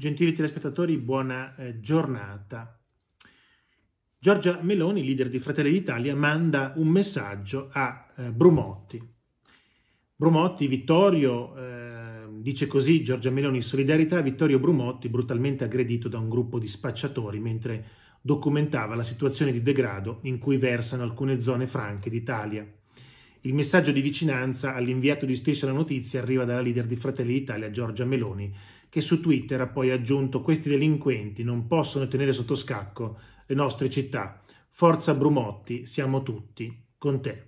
Gentili telespettatori, buona eh, giornata. Giorgia Meloni, leader di Fratelli d'Italia, manda un messaggio a eh, Brumotti. Brumotti, Vittorio, eh, dice così Giorgia Meloni, solidarietà a Vittorio Brumotti, brutalmente aggredito da un gruppo di spacciatori mentre documentava la situazione di degrado in cui versano alcune zone franche d'Italia. Il messaggio di vicinanza all'inviato di Stessa la Notizia arriva dalla leader di Fratelli d'Italia, Giorgia Meloni, che su Twitter ha poi aggiunto questi delinquenti non possono tenere sotto scacco le nostre città. Forza Brumotti, siamo tutti con te.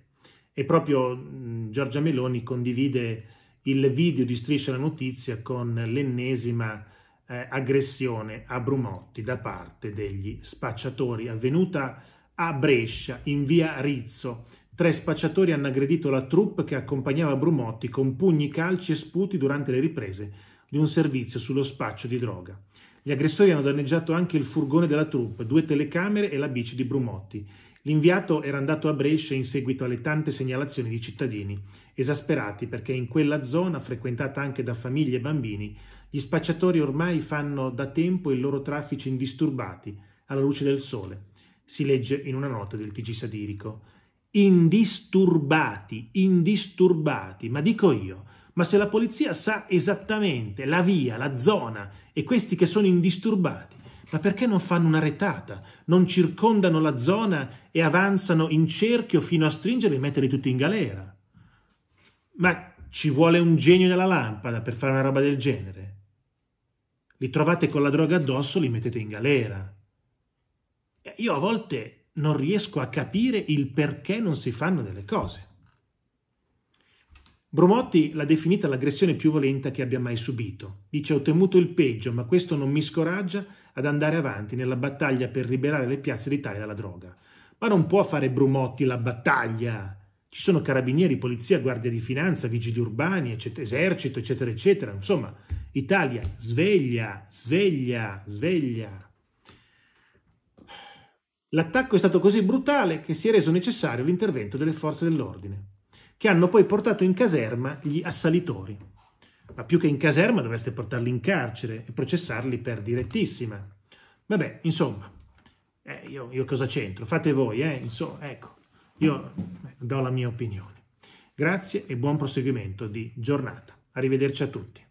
E proprio mm, Giorgia Meloni condivide il video di Striscia la Notizia con l'ennesima eh, aggressione a Brumotti da parte degli spacciatori avvenuta a Brescia, in via Rizzo. Tre spacciatori hanno aggredito la troupe che accompagnava Brumotti con pugni, calci e sputi durante le riprese di un servizio sullo spaccio di droga. Gli aggressori hanno danneggiato anche il furgone della troupe, due telecamere e la bici di Brumotti. L'inviato era andato a Brescia in seguito alle tante segnalazioni di cittadini, esasperati perché in quella zona, frequentata anche da famiglie e bambini, gli spacciatori ormai fanno da tempo i loro traffici indisturbati, alla luce del sole. Si legge in una nota del TG Satirico. Indisturbati, indisturbati, ma dico io, ma se la polizia sa esattamente la via, la zona e questi che sono indisturbati, ma perché non fanno una retata? Non circondano la zona e avanzano in cerchio fino a stringerli e metterli tutti in galera? Ma ci vuole un genio della lampada per fare una roba del genere? Li trovate con la droga addosso, li mettete in galera. Io a volte non riesco a capire il perché non si fanno delle cose. Brumotti l'ha definita l'aggressione più violenta che abbia mai subito. Dice ho temuto il peggio, ma questo non mi scoraggia ad andare avanti nella battaglia per liberare le piazze d'Italia dalla droga. Ma non può fare Brumotti la battaglia. Ci sono carabinieri, polizia, guardia di finanza, vigili urbani, eccetera, esercito, eccetera, eccetera. Insomma, Italia, sveglia, sveglia, sveglia. L'attacco è stato così brutale che si è reso necessario l'intervento delle forze dell'ordine che hanno poi portato in caserma gli assalitori. Ma più che in caserma dovreste portarli in carcere e processarli per direttissima. Vabbè, insomma, eh, io, io, cosa c'entro? Fate voi, eh? Insomma, ecco, io eh, do la mia opinione. Grazie e buon proseguimento di giornata. Arrivederci a tutti.